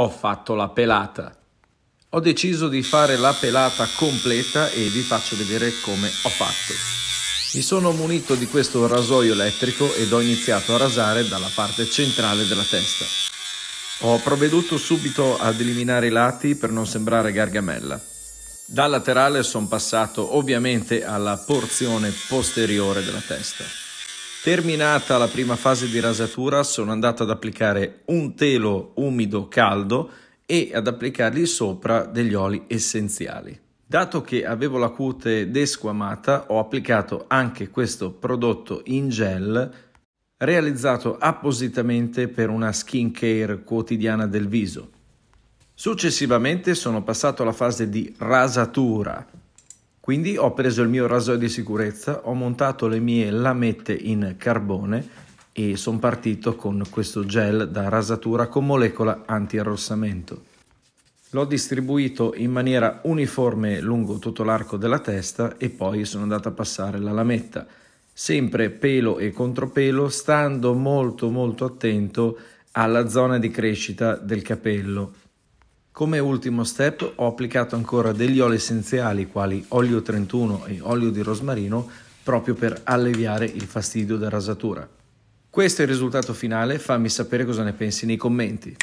ho fatto la pelata. Ho deciso di fare la pelata completa e vi faccio vedere come ho fatto. Mi sono munito di questo rasoio elettrico ed ho iniziato a rasare dalla parte centrale della testa. Ho provveduto subito ad eliminare i lati per non sembrare gargamella. Dal laterale sono passato ovviamente alla porzione posteriore della testa. Terminata la prima fase di rasatura sono andato ad applicare un telo umido caldo e ad applicargli sopra degli oli essenziali. Dato che avevo la cute desquamata ho applicato anche questo prodotto in gel realizzato appositamente per una skin care quotidiana del viso. Successivamente sono passato alla fase di rasatura quindi ho preso il mio rasoio di sicurezza, ho montato le mie lamette in carbone e sono partito con questo gel da rasatura con molecola anti-arrossamento. L'ho distribuito in maniera uniforme lungo tutto l'arco della testa e poi sono andato a passare la lametta, sempre pelo e contropelo, stando molto molto attento alla zona di crescita del capello. Come ultimo step ho applicato ancora degli oli essenziali quali olio 31 e olio di rosmarino proprio per alleviare il fastidio della rasatura. Questo è il risultato finale, fammi sapere cosa ne pensi nei commenti.